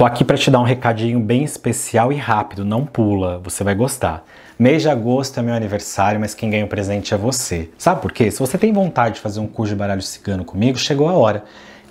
Tô aqui para te dar um recadinho bem especial e rápido, não pula, você vai gostar. Mês de agosto é meu aniversário, mas quem ganha o presente é você. Sabe por quê? Se você tem vontade de fazer um curso de baralho cigano comigo, chegou a hora.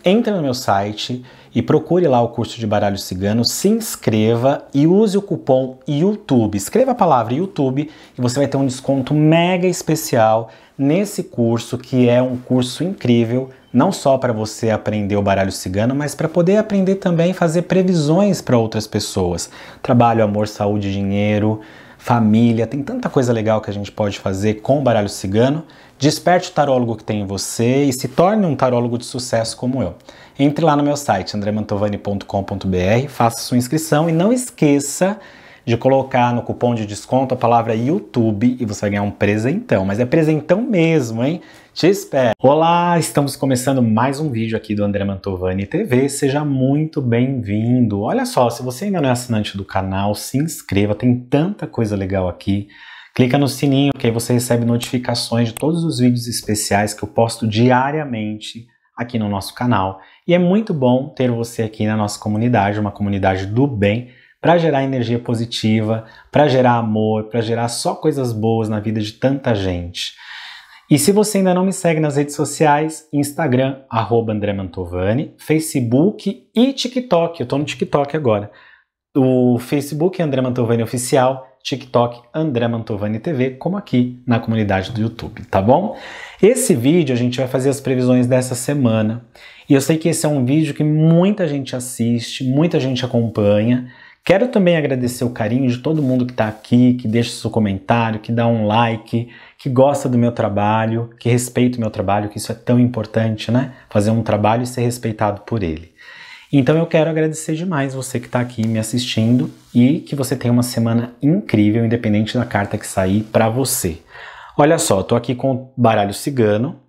Entre no meu site e procure lá o curso de baralho cigano, se inscreva e use o cupom YouTube. Escreva a palavra YouTube e você vai ter um desconto mega especial nesse curso que é um curso incrível não só para você aprender o baralho cigano, mas para poder aprender também fazer previsões para outras pessoas. Trabalho, amor, saúde, dinheiro, família, tem tanta coisa legal que a gente pode fazer com o baralho cigano. Desperte o tarólogo que tem em você e se torne um tarólogo de sucesso como eu. Entre lá no meu site andremantovani.com.br, faça sua inscrição e não esqueça de colocar no cupom de desconto a palavra YouTube e você vai ganhar um presentão. Mas é presentão mesmo, hein? Te espero. Olá, estamos começando mais um vídeo aqui do André Mantovani TV. Seja muito bem-vindo. Olha só, se você ainda não é assinante do canal, se inscreva, tem tanta coisa legal aqui. Clica no sininho que aí você recebe notificações de todos os vídeos especiais que eu posto diariamente aqui no nosso canal. E é muito bom ter você aqui na nossa comunidade, uma comunidade do bem para gerar energia positiva, para gerar amor, para gerar só coisas boas na vida de tanta gente. E se você ainda não me segue nas redes sociais, Instagram, arroba André Mantovani, Facebook e TikTok. Eu tô no TikTok agora. O Facebook é André Mantovani Oficial, TikTok André Mantovani TV, como aqui na comunidade do YouTube, tá bom? Esse vídeo a gente vai fazer as previsões dessa semana. E eu sei que esse é um vídeo que muita gente assiste, muita gente acompanha. Quero também agradecer o carinho de todo mundo que está aqui, que deixa seu comentário, que dá um like, que gosta do meu trabalho, que respeita o meu trabalho, que isso é tão importante, né? Fazer um trabalho e ser respeitado por ele. Então eu quero agradecer demais você que está aqui me assistindo e que você tenha uma semana incrível, independente da carta que sair para você. Olha só, estou aqui com o baralho cigano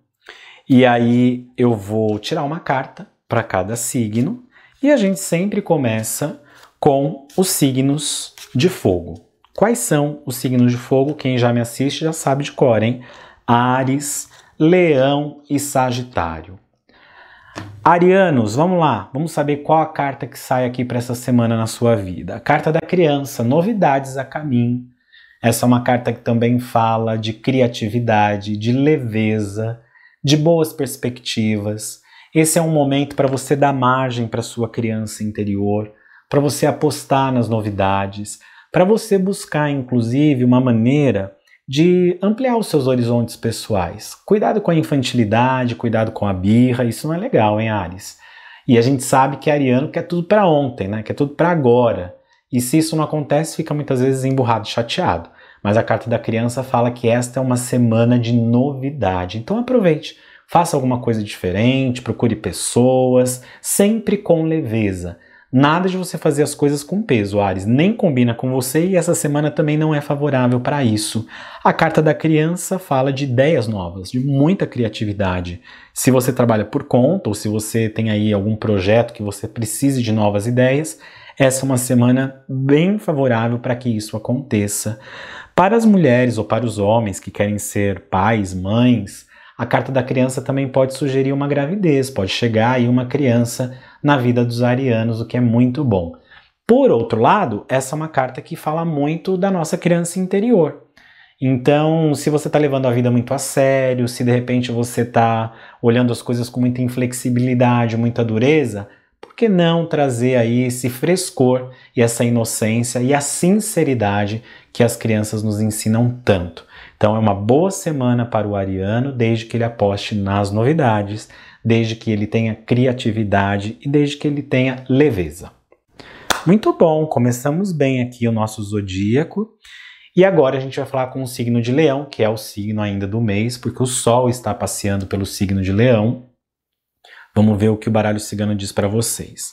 e aí eu vou tirar uma carta para cada signo e a gente sempre começa com os signos de fogo. Quais são os signos de fogo? Quem já me assiste já sabe de cor, hein? Ares, Leão e Sagitário. Arianos, vamos lá, vamos saber qual a carta que sai aqui para essa semana na sua vida. A carta da criança, novidades a caminho. Essa é uma carta que também fala de criatividade, de leveza, de boas perspectivas. Esse é um momento para você dar margem para sua criança interior, para você apostar nas novidades, para você buscar, inclusive, uma maneira de ampliar os seus horizontes pessoais. Cuidado com a infantilidade, cuidado com a birra, isso não é legal, hein, Ares? E a gente sabe que Ariano quer tudo para ontem, né? Quer tudo para agora. E se isso não acontece, fica muitas vezes emburrado, chateado. Mas a carta da criança fala que esta é uma semana de novidade. Então aproveite, faça alguma coisa diferente, procure pessoas, sempre com leveza. Nada de você fazer as coisas com peso, Ares, nem combina com você e essa semana também não é favorável para isso. A carta da criança fala de ideias novas, de muita criatividade. Se você trabalha por conta ou se você tem aí algum projeto que você precise de novas ideias, essa é uma semana bem favorável para que isso aconteça. Para as mulheres ou para os homens que querem ser pais, mães, a carta da criança também pode sugerir uma gravidez, pode chegar aí uma criança na vida dos arianos, o que é muito bom. Por outro lado, essa é uma carta que fala muito da nossa criança interior. Então, se você está levando a vida muito a sério, se de repente você está olhando as coisas com muita inflexibilidade, muita dureza, por que não trazer aí esse frescor e essa inocência e a sinceridade que as crianças nos ensinam tanto? Então, é uma boa semana para o Ariano, desde que ele aposte nas novidades desde que ele tenha criatividade e desde que ele tenha leveza. Muito bom, começamos bem aqui o nosso zodíaco. E agora a gente vai falar com o signo de Leão, que é o signo ainda do mês, porque o Sol está passeando pelo signo de Leão. Vamos ver o que o baralho cigano diz para vocês.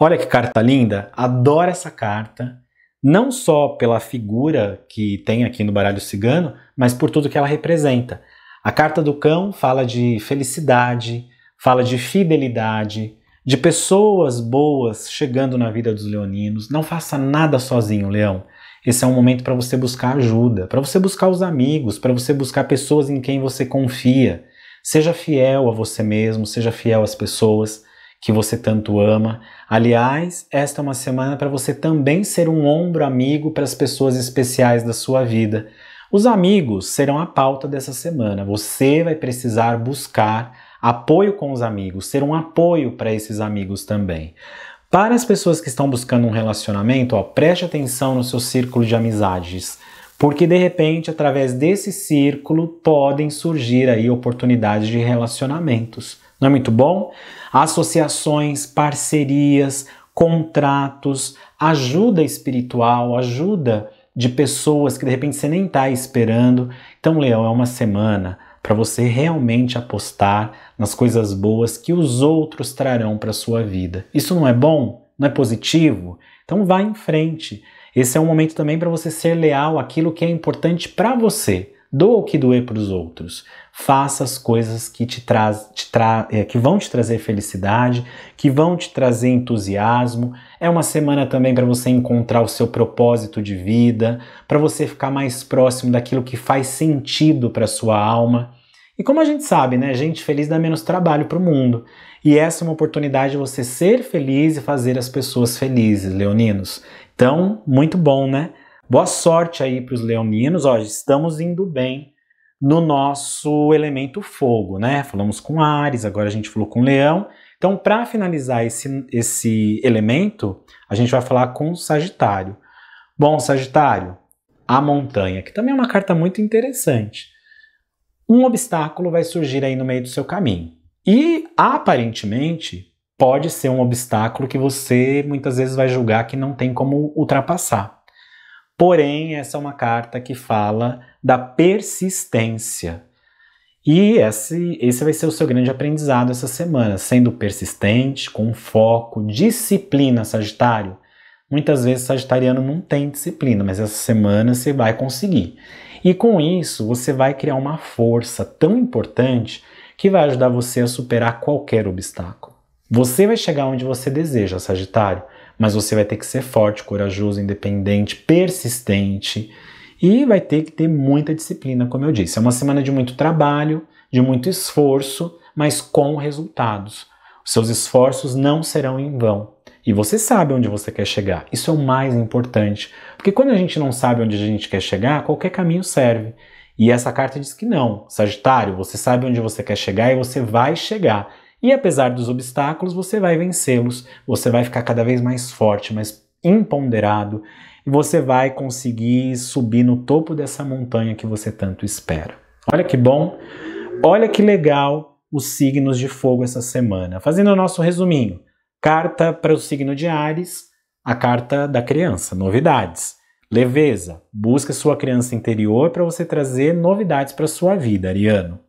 Olha que carta linda, adoro essa carta, não só pela figura que tem aqui no baralho cigano, mas por tudo que ela representa. A carta do cão fala de felicidade, fala de fidelidade, de pessoas boas chegando na vida dos leoninos. Não faça nada sozinho, leão. Esse é um momento para você buscar ajuda, para você buscar os amigos, para você buscar pessoas em quem você confia. Seja fiel a você mesmo, seja fiel às pessoas que você tanto ama. Aliás, esta é uma semana para você também ser um ombro amigo para as pessoas especiais da sua vida. Os amigos serão a pauta dessa semana. Você vai precisar buscar apoio com os amigos, ser um apoio para esses amigos também. Para as pessoas que estão buscando um relacionamento, ó, preste atenção no seu círculo de amizades, porque de repente, através desse círculo, podem surgir aí oportunidades de relacionamentos. Não é muito bom? Associações, parcerias, contratos, ajuda espiritual, ajuda de pessoas que de repente você nem está esperando. Então, Leão, é uma semana para você realmente apostar nas coisas boas que os outros trarão para sua vida. Isso não é bom? Não é positivo? Então, vá em frente. Esse é um momento também para você ser leal àquilo que é importante para você. Doa o que doer para os outros. Faça as coisas que, te traz, te tra é, que vão te trazer felicidade, que vão te trazer entusiasmo. É uma semana também para você encontrar o seu propósito de vida, para você ficar mais próximo daquilo que faz sentido para sua alma. E como a gente sabe, né? Gente feliz dá menos trabalho para o mundo. E essa é uma oportunidade de você ser feliz e fazer as pessoas felizes, leoninos. Então, muito bom, né? Boa sorte aí para os leoninos, ó, estamos indo bem no nosso elemento fogo, né? Falamos com Ares, agora a gente falou com Leão. Então, para finalizar esse, esse elemento, a gente vai falar com Sagitário. Bom, Sagitário, a montanha, que também é uma carta muito interessante. Um obstáculo vai surgir aí no meio do seu caminho. E aparentemente pode ser um obstáculo que você muitas vezes vai julgar que não tem como ultrapassar. Porém, essa é uma carta que fala da persistência. E esse, esse vai ser o seu grande aprendizado essa semana, sendo persistente, com foco, disciplina, Sagitário. Muitas vezes Sagitariano não tem disciplina, mas essa semana você vai conseguir. E com isso, você vai criar uma força tão importante que vai ajudar você a superar qualquer obstáculo. Você vai chegar onde você deseja, Sagitário mas você vai ter que ser forte, corajoso, independente, persistente e vai ter que ter muita disciplina, como eu disse. É uma semana de muito trabalho, de muito esforço, mas com resultados. Os seus esforços não serão em vão. E você sabe onde você quer chegar. Isso é o mais importante. Porque quando a gente não sabe onde a gente quer chegar, qualquer caminho serve. E essa carta diz que não. Sagitário, você sabe onde você quer chegar e você vai chegar. E apesar dos obstáculos, você vai vencê-los, você vai ficar cada vez mais forte, mais imponderado, e você vai conseguir subir no topo dessa montanha que você tanto espera. Olha que bom, olha que legal os signos de fogo essa semana. Fazendo o nosso resuminho, carta para o signo de Ares, a carta da criança, novidades. Leveza, busca sua criança interior para você trazer novidades para sua vida, Ariano.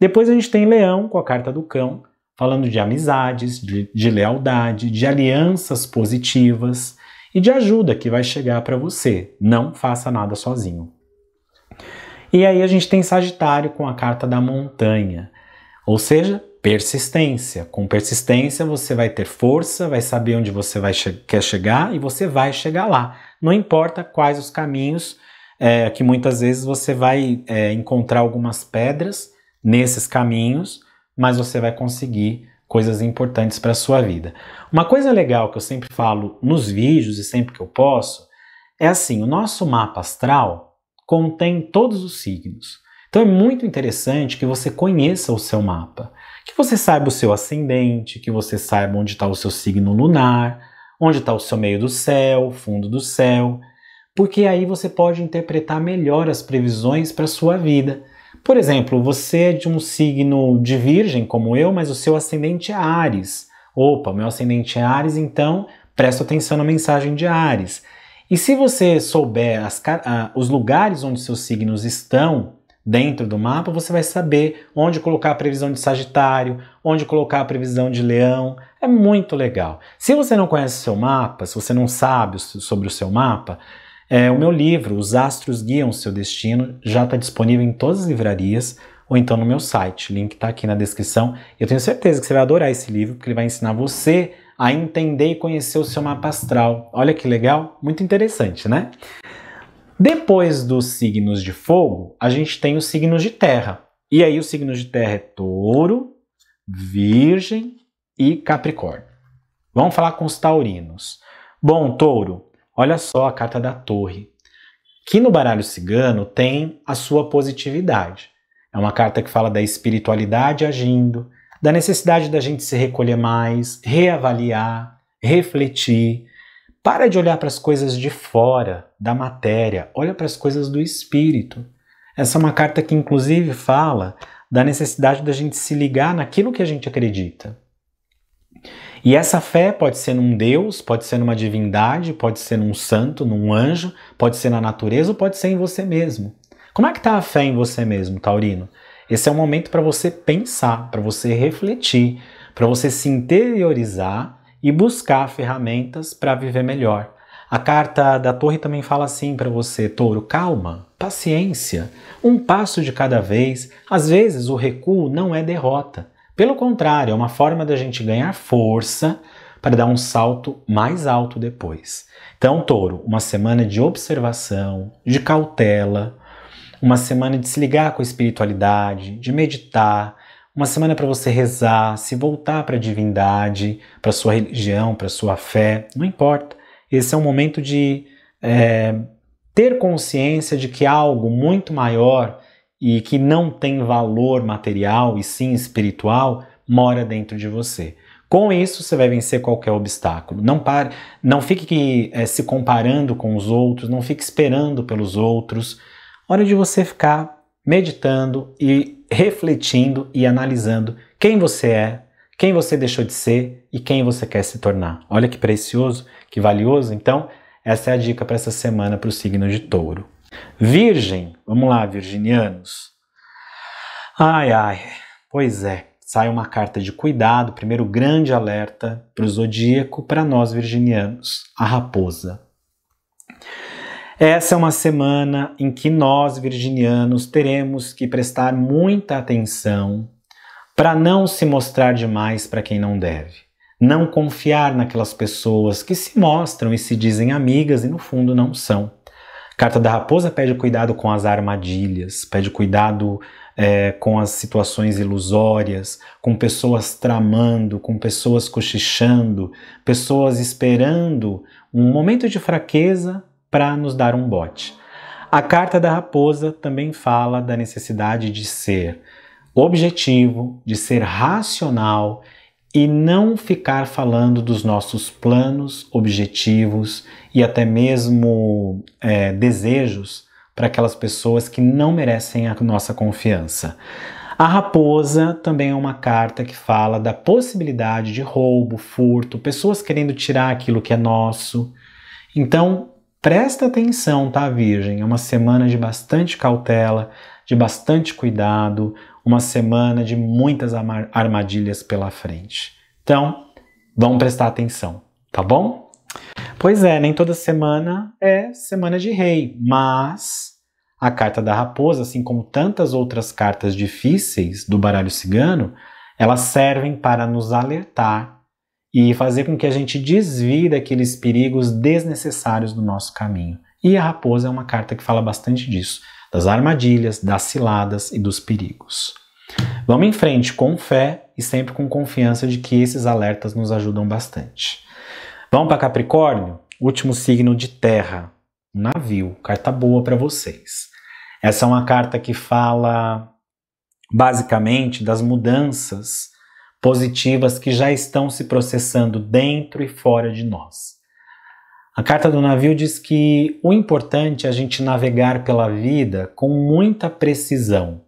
Depois a gente tem Leão com a carta do cão, falando de amizades, de, de lealdade, de alianças positivas e de ajuda que vai chegar para você. Não faça nada sozinho. E aí a gente tem Sagitário com a carta da montanha, ou seja, persistência. Com persistência você vai ter força, vai saber onde você vai che quer chegar e você vai chegar lá. Não importa quais os caminhos, é, que muitas vezes você vai é, encontrar algumas pedras nesses caminhos, mas você vai conseguir coisas importantes para a sua vida. Uma coisa legal que eu sempre falo nos vídeos e sempre que eu posso é assim: o nosso mapa astral contém todos os signos. Então é muito interessante que você conheça o seu mapa, que você saiba o seu ascendente, que você saiba onde está o seu signo lunar, onde está o seu meio do céu, fundo do céu, porque aí você pode interpretar melhor as previsões para a sua vida. Por exemplo, você é de um signo de Virgem, como eu, mas o seu ascendente é Ares. Opa, meu ascendente é Ares, então presta atenção na mensagem de Ares. E se você souber as, ah, os lugares onde seus signos estão dentro do mapa, você vai saber onde colocar a previsão de Sagitário, onde colocar a previsão de Leão. É muito legal. Se você não conhece o seu mapa, se você não sabe sobre o seu mapa, é, o meu livro, Os Astros Guiam Seu Destino, já está disponível em todas as livrarias ou então no meu site. O link está aqui na descrição. Eu tenho certeza que você vai adorar esse livro, porque ele vai ensinar você a entender e conhecer o seu mapa astral. Olha que legal, muito interessante, né? Depois dos signos de fogo, a gente tem os signos de terra. E aí, os signos de terra é touro, virgem e capricórnio. Vamos falar com os taurinos. Bom, touro, Olha só a carta da Torre, que no baralho cigano tem a sua positividade. É uma carta que fala da espiritualidade agindo, da necessidade da gente se recolher mais, reavaliar, refletir. Para de olhar para as coisas de fora, da matéria, olha para as coisas do espírito. Essa é uma carta que, inclusive, fala da necessidade da gente se ligar naquilo que a gente acredita. E essa fé pode ser num Deus, pode ser numa divindade, pode ser num santo, num anjo, pode ser na natureza ou pode ser em você mesmo. Como é que está a fé em você mesmo, Taurino? Esse é o momento para você pensar, para você refletir, para você se interiorizar e buscar ferramentas para viver melhor. A carta da Torre também fala assim para você, Touro: calma, paciência, um passo de cada vez. Às vezes o recuo não é derrota. Pelo contrário, é uma forma da gente ganhar força para dar um salto mais alto depois. Então, touro, uma semana de observação, de cautela, uma semana de se ligar com a espiritualidade, de meditar, uma semana para você rezar, se voltar para a divindade, para sua religião, para sua fé, não importa. Esse é um momento de é, ter consciência de que algo muito maior e que não tem valor material e sim espiritual mora dentro de você. Com isso, você vai vencer qualquer obstáculo. Não pare, não fique é, se comparando com os outros, não fique esperando pelos outros. Hora de você ficar meditando e refletindo e analisando quem você é, quem você deixou de ser e quem você quer se tornar. Olha que precioso, que valioso. Então, essa é a dica para essa semana para o signo de touro. Virgem, vamos lá, virginianos. Ai, ai, pois é, sai uma carta de cuidado, primeiro grande alerta para o zodíaco, para nós virginianos, a raposa. Essa é uma semana em que nós virginianos teremos que prestar muita atenção para não se mostrar demais para quem não deve, não confiar naquelas pessoas que se mostram e se dizem amigas e no fundo não são. A carta da raposa pede cuidado com as armadilhas, pede cuidado é, com as situações ilusórias, com pessoas tramando, com pessoas cochichando, pessoas esperando um momento de fraqueza para nos dar um bote. A carta da raposa também fala da necessidade de ser objetivo, de ser racional e não ficar falando dos nossos planos, objetivos e até mesmo é, desejos para aquelas pessoas que não merecem a nossa confiança. A raposa também é uma carta que fala da possibilidade de roubo, furto, pessoas querendo tirar aquilo que é nosso. Então, Presta atenção, tá, Virgem? É uma semana de bastante cautela, de bastante cuidado, uma semana de muitas armadilhas pela frente. Então, vamos prestar atenção, tá bom? Pois é, nem toda semana é semana de rei, mas a carta da raposa, assim como tantas outras cartas difíceis do baralho cigano, elas servem para nos alertar e fazer com que a gente desvie daqueles perigos desnecessários do nosso caminho. E a raposa é uma carta que fala bastante disso, das armadilhas, das ciladas e dos perigos. Vamos em frente com fé e sempre com confiança de que esses alertas nos ajudam bastante. Vamos para Capricórnio? Último signo de terra, um navio, carta boa para vocês. Essa é uma carta que fala basicamente das mudanças positivas que já estão se processando dentro e fora de nós. A carta do navio diz que o importante é a gente navegar pela vida com muita precisão,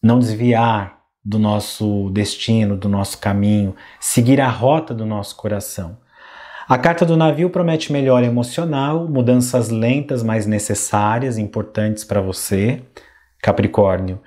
não desviar do nosso destino, do nosso caminho, seguir a rota do nosso coração. A carta do navio promete melhora emocional, mudanças lentas, mas necessárias, importantes para você, Capricórnio,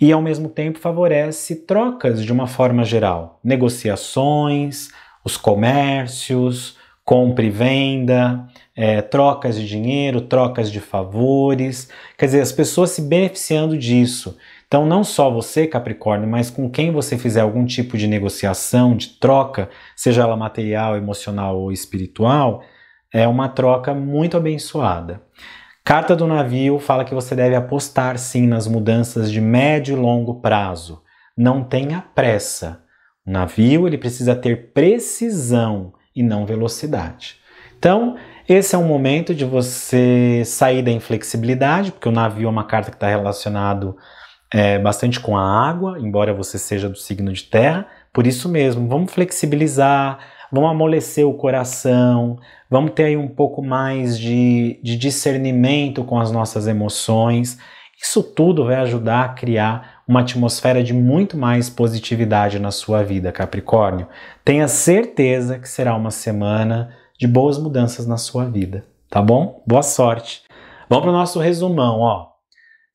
e, ao mesmo tempo, favorece trocas de uma forma geral, negociações, os comércios, compra e venda, é, trocas de dinheiro, trocas de favores, quer dizer, as pessoas se beneficiando disso. Então, não só você, Capricórnio, mas com quem você fizer algum tipo de negociação, de troca, seja ela material, emocional ou espiritual, é uma troca muito abençoada. Carta do navio fala que você deve apostar sim nas mudanças de médio e longo prazo. Não tenha pressa. O navio ele precisa ter precisão e não velocidade. Então, esse é um momento de você sair da inflexibilidade, porque o navio é uma carta que está relacionado é, bastante com a água, embora você seja do signo de terra. Por isso mesmo, vamos flexibilizar, vamos amolecer o coração, vamos ter aí um pouco mais de, de discernimento com as nossas emoções. Isso tudo vai ajudar a criar uma atmosfera de muito mais positividade na sua vida, Capricórnio. Tenha certeza que será uma semana de boas mudanças na sua vida, tá bom? Boa sorte. Vamos para o nosso resumão, ó.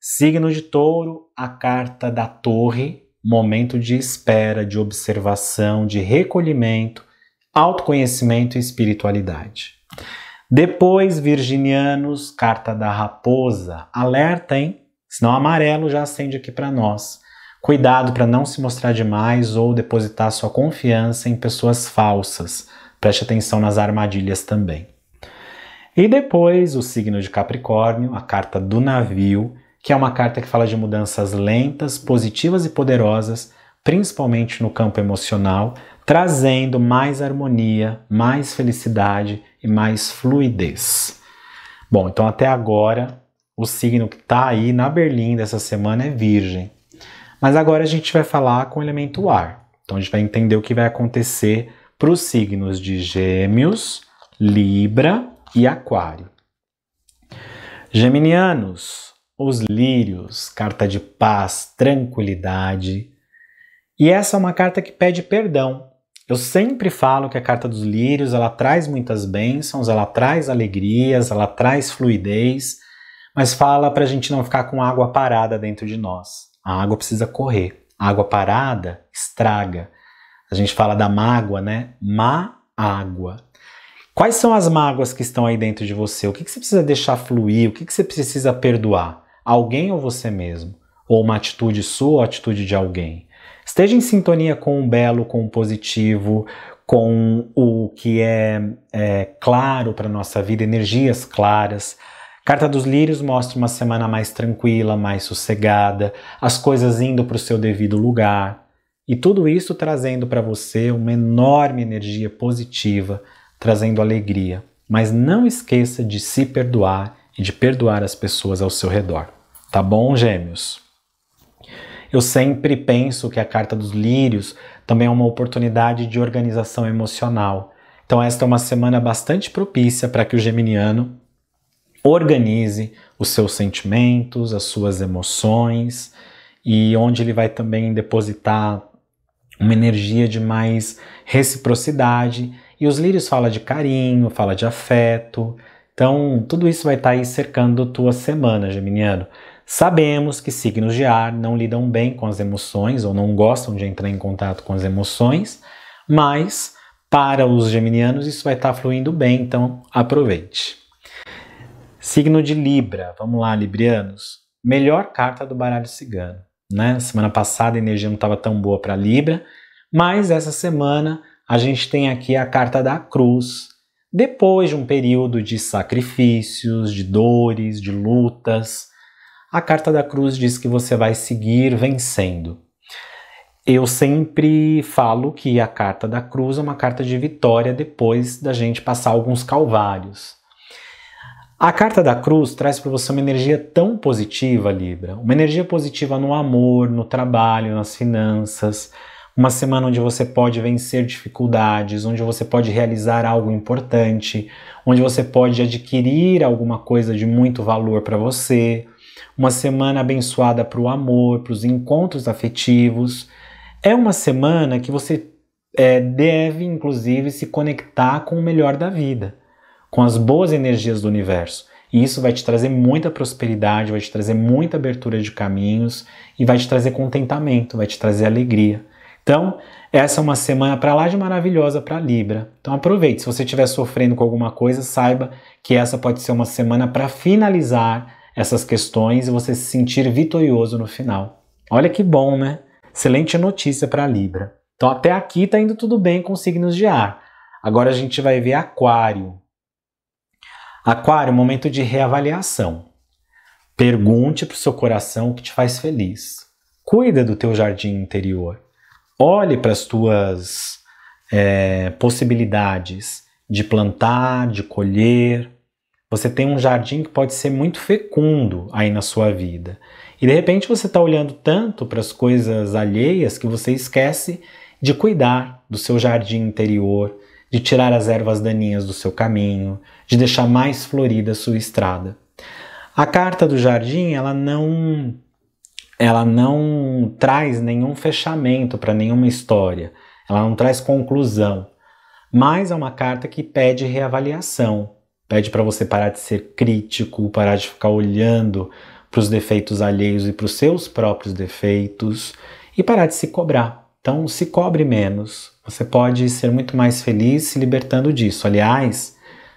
Signo de Touro, a carta da Torre, momento de espera, de observação, de recolhimento, autoconhecimento e espiritualidade. Depois, Virginianos, carta da raposa. Alerta, hein? Senão amarelo já acende aqui para nós. Cuidado para não se mostrar demais ou depositar sua confiança em pessoas falsas. Preste atenção nas armadilhas também. E depois, o signo de Capricórnio, a carta do navio, que é uma carta que fala de mudanças lentas, positivas e poderosas, principalmente no campo emocional, trazendo mais harmonia, mais felicidade e mais fluidez. Bom, então até agora o signo que está aí na Berlim dessa semana é Virgem. Mas agora a gente vai falar com o elemento ar. Então a gente vai entender o que vai acontecer para os signos de Gêmeos, Libra e Aquário. Geminianos, os lírios, carta de paz, tranquilidade. E essa é uma carta que pede perdão. Eu sempre falo que a carta dos lírios, ela traz muitas bênçãos, ela traz alegrias, ela traz fluidez, mas fala para a gente não ficar com água parada dentro de nós. A água precisa correr. A água parada estraga. A gente fala da mágoa, né? Má água. Quais são as mágoas que estão aí dentro de você? O que, que você precisa deixar fluir? O que, que você precisa perdoar? Alguém ou você mesmo? Ou uma atitude sua ou atitude de alguém? Esteja em sintonia com o belo, com o positivo, com o que é, é claro para a nossa vida, energias claras. Carta dos Lírios mostra uma semana mais tranquila, mais sossegada, as coisas indo para o seu devido lugar. E tudo isso trazendo para você uma enorme energia positiva, trazendo alegria. Mas não esqueça de se perdoar e de perdoar as pessoas ao seu redor. Tá bom, Gêmeos? Eu sempre penso que a carta dos lírios também é uma oportunidade de organização emocional. Então, esta é uma semana bastante propícia para que o geminiano organize os seus sentimentos, as suas emoções e onde ele vai também depositar uma energia de mais reciprocidade. E os lírios fala de carinho, fala de afeto. Então, tudo isso vai estar tá aí cercando tua semana, geminiano. Sabemos que signos de ar não lidam bem com as emoções ou não gostam de entrar em contato com as emoções, mas para os geminianos isso vai estar tá fluindo bem, então aproveite. Signo de Libra, vamos lá, librianos. Melhor carta do baralho cigano, né? Semana passada a energia não estava tão boa para Libra, mas essa semana a gente tem aqui a carta da cruz. Depois de um período de sacrifícios, de dores, de lutas, a carta da cruz diz que você vai seguir vencendo. Eu sempre falo que a carta da cruz é uma carta de vitória depois da gente passar alguns calvários. A carta da cruz traz para você uma energia tão positiva, Libra, uma energia positiva no amor, no trabalho, nas finanças, uma semana onde você pode vencer dificuldades, onde você pode realizar algo importante, onde você pode adquirir alguma coisa de muito valor para você, uma semana abençoada para o amor, para os encontros afetivos. É uma semana que você é, deve, inclusive, se conectar com o melhor da vida, com as boas energias do universo. E isso vai te trazer muita prosperidade, vai te trazer muita abertura de caminhos e vai te trazer contentamento, vai te trazer alegria. Então, essa é uma semana para lá de maravilhosa para Libra. Então, aproveite. Se você estiver sofrendo com alguma coisa, saiba que essa pode ser uma semana para finalizar essas questões e você se sentir vitorioso no final. Olha que bom, né? Excelente notícia para Libra. Então até aqui está indo tudo bem com signos de ar. Agora a gente vai ver Aquário. Aquário, momento de reavaliação. Pergunte para o seu coração o que te faz feliz. Cuida do teu jardim interior. Olhe para as tuas é, possibilidades de plantar, de colher, você tem um jardim que pode ser muito fecundo aí na sua vida. E de repente você está olhando tanto para as coisas alheias que você esquece de cuidar do seu jardim interior, de tirar as ervas daninhas do seu caminho, de deixar mais florida a sua estrada. A carta do jardim, ela não ela não traz nenhum fechamento para nenhuma história, ela não traz conclusão, mas é uma carta que pede reavaliação. Pede para você parar de ser crítico, parar de ficar olhando para os defeitos alheios e para os seus próprios defeitos e parar de se cobrar. Então, se cobre menos. Você pode ser muito mais feliz se libertando disso. Aliás,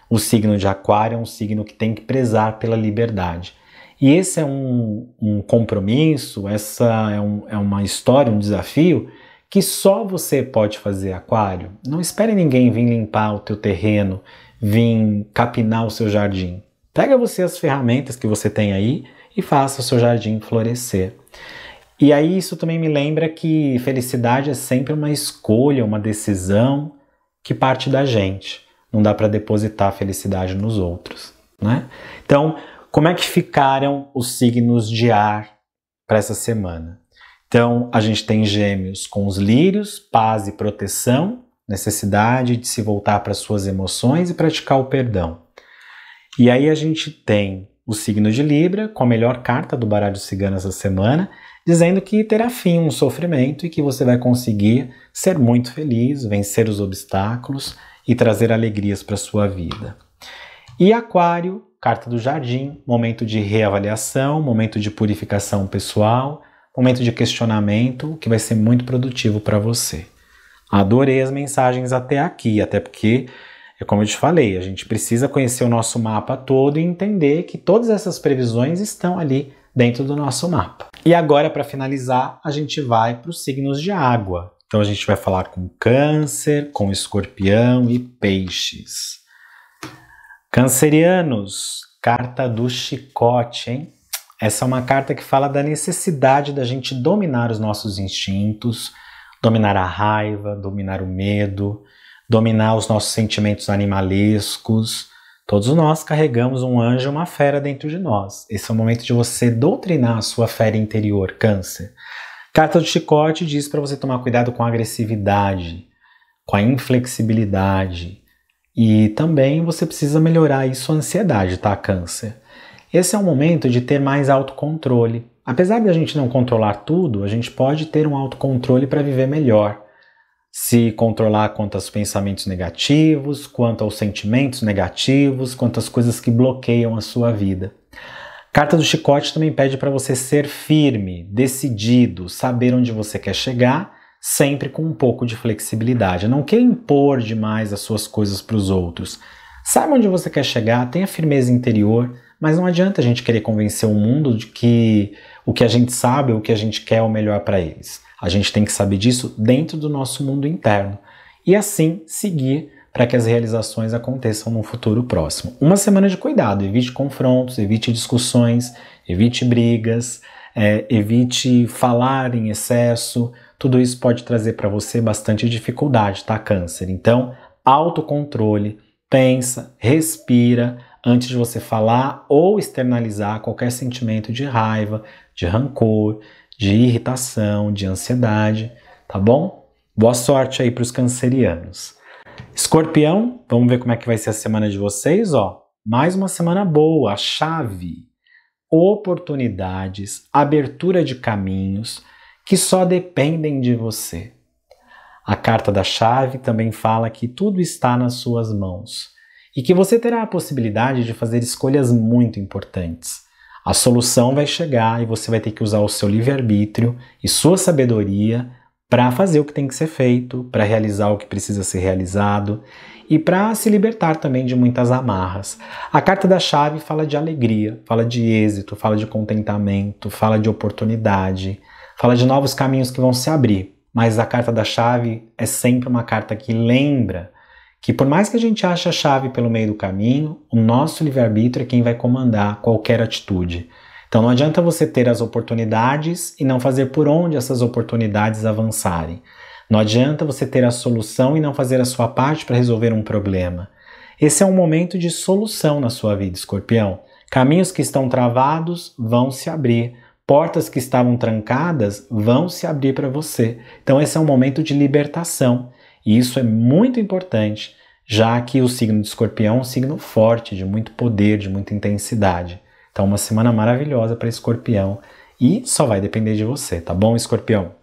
o signo de Aquário é um signo que tem que prezar pela liberdade. E esse é um, um compromisso, essa é, um, é uma história, um desafio que só você pode fazer, Aquário. Não espere ninguém vir limpar o teu terreno vir capinar o seu jardim. Pega você as ferramentas que você tem aí e faça o seu jardim florescer. E aí isso também me lembra que felicidade é sempre uma escolha, uma decisão que parte da gente. Não dá para depositar felicidade nos outros, né? Então, como é que ficaram os signos de ar para essa semana? Então, a gente tem Gêmeos com os lírios, paz e proteção, necessidade de se voltar para suas emoções e praticar o perdão. E aí a gente tem o signo de Libra, com a melhor carta do baralho cigano essa semana, dizendo que terá fim um sofrimento e que você vai conseguir ser muito feliz, vencer os obstáculos e trazer alegrias para sua vida. E Aquário, carta do jardim, momento de reavaliação, momento de purificação pessoal, momento de questionamento, que vai ser muito produtivo para você. Adorei as mensagens até aqui, até porque, é como eu te falei, a gente precisa conhecer o nosso mapa todo e entender que todas essas previsões estão ali dentro do nosso mapa. E agora, para finalizar, a gente vai para os signos de água. Então, a gente vai falar com Câncer, com Escorpião e Peixes. Cancerianos, carta do chicote, hein? Essa é uma carta que fala da necessidade da gente dominar os nossos instintos dominar a raiva, dominar o medo, dominar os nossos sentimentos animalescos. Todos nós carregamos um anjo e uma fera dentro de nós. Esse é o momento de você doutrinar a sua fera interior, câncer. Carta do chicote diz para você tomar cuidado com a agressividade, com a inflexibilidade. E também você precisa melhorar isso sua ansiedade, tá, câncer? Esse é o momento de ter mais autocontrole, Apesar de a gente não controlar tudo, a gente pode ter um autocontrole para viver melhor. Se controlar quanto aos pensamentos negativos, quanto aos sentimentos negativos, quanto às coisas que bloqueiam a sua vida. Carta do Chicote também pede para você ser firme, decidido, saber onde você quer chegar, sempre com um pouco de flexibilidade. Não queira impor demais as suas coisas para os outros. Saiba onde você quer chegar, tenha firmeza interior, mas não adianta a gente querer convencer o mundo de que o que a gente sabe, é o que a gente quer o melhor para eles. A gente tem que saber disso dentro do nosso mundo interno e assim seguir para que as realizações aconteçam no futuro próximo. Uma semana de cuidado, evite confrontos, evite discussões, evite brigas, é, evite falar em excesso. Tudo isso pode trazer para você bastante dificuldade, tá? Câncer. Então, autocontrole, pensa, respira antes de você falar ou externalizar qualquer sentimento de raiva, de rancor, de irritação, de ansiedade, tá bom? Boa sorte aí para os cancerianos. Escorpião, vamos ver como é que vai ser a semana de vocês, ó. Mais uma semana boa, chave, oportunidades, abertura de caminhos que só dependem de você. A carta da chave também fala que tudo está nas suas mãos e que você terá a possibilidade de fazer escolhas muito importantes. A solução vai chegar e você vai ter que usar o seu livre-arbítrio e sua sabedoria para fazer o que tem que ser feito, para realizar o que precisa ser realizado e para se libertar também de muitas amarras. A carta da chave fala de alegria, fala de êxito, fala de contentamento, fala de oportunidade, fala de novos caminhos que vão se abrir. Mas a carta da chave é sempre uma carta que lembra que por mais que a gente ache a chave pelo meio do caminho, o nosso livre-arbítrio é quem vai comandar qualquer atitude. Então não adianta você ter as oportunidades e não fazer por onde essas oportunidades avançarem. Não adianta você ter a solução e não fazer a sua parte para resolver um problema. Esse é um momento de solução na sua vida, escorpião. Caminhos que estão travados vão se abrir, portas que estavam trancadas vão se abrir para você. Então, esse é um momento de libertação. E isso é muito importante, já que o signo de escorpião é um signo forte, de muito poder, de muita intensidade. Então, uma semana maravilhosa para escorpião e só vai depender de você, tá bom, escorpião?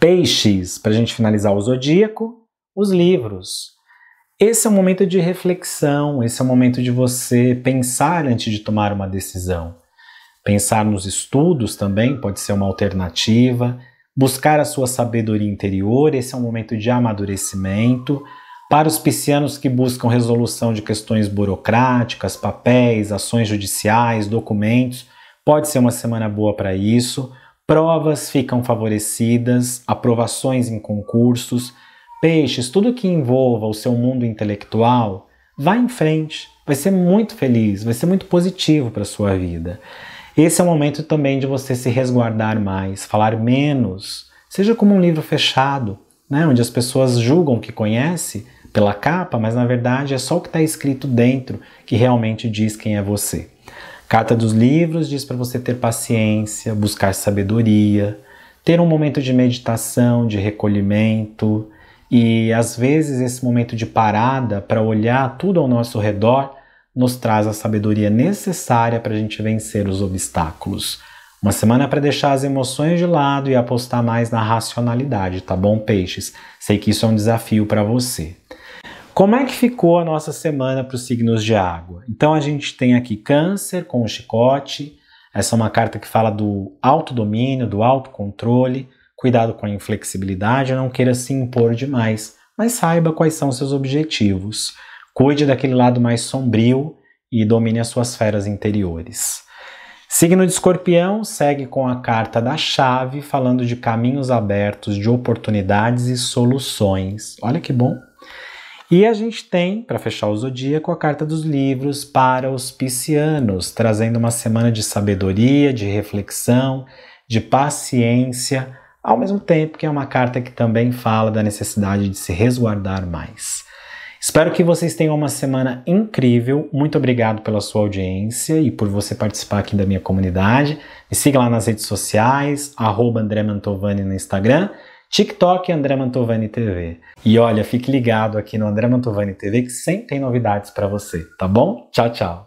Peixes, para a gente finalizar o zodíaco, os livros. Esse é um momento de reflexão, esse é um momento de você pensar antes de tomar uma decisão. Pensar nos estudos também pode ser uma alternativa, buscar a sua sabedoria interior, esse é um momento de amadurecimento. Para os piscianos que buscam resolução de questões burocráticas, papéis, ações judiciais, documentos, pode ser uma semana boa para isso. Provas ficam favorecidas, aprovações em concursos. Peixes, tudo que envolva o seu mundo intelectual, vá em frente, vai ser muito feliz, vai ser muito positivo para a sua vida. Esse é o momento também de você se resguardar mais, falar menos, seja como um livro fechado, né, onde as pessoas julgam que conhece pela capa, mas na verdade é só o que está escrito dentro que realmente diz quem é você. Carta dos Livros diz para você ter paciência, buscar sabedoria, ter um momento de meditação, de recolhimento, e às vezes esse momento de parada para olhar tudo ao nosso redor nos traz a sabedoria necessária para a gente vencer os obstáculos. Uma semana para deixar as emoções de lado e apostar mais na racionalidade, tá bom, peixes? Sei que isso é um desafio para você. Como é que ficou a nossa semana para os signos de água? Então a gente tem aqui Câncer com o chicote. Essa é uma carta que fala do autodomínio, do autocontrole. Cuidado com a inflexibilidade, não queira se impor demais, mas saiba quais são seus objetivos. Cuide daquele lado mais sombrio e domine as suas feras interiores. Signo de Escorpião segue com a carta da chave, falando de caminhos abertos, de oportunidades e soluções. Olha que bom! E a gente tem, para fechar o zodíaco, a carta dos livros para os piscianos, trazendo uma semana de sabedoria, de reflexão, de paciência, ao mesmo tempo que é uma carta que também fala da necessidade de se resguardar mais. Espero que vocês tenham uma semana incrível. Muito obrigado pela sua audiência e por você participar aqui da minha comunidade. Me siga lá nas redes sociais, arroba André Mantovani no Instagram, TikTok André Mantovani TV. E olha, fique ligado aqui no André Mantovani TV que sempre tem novidades para você, tá bom? Tchau, tchau.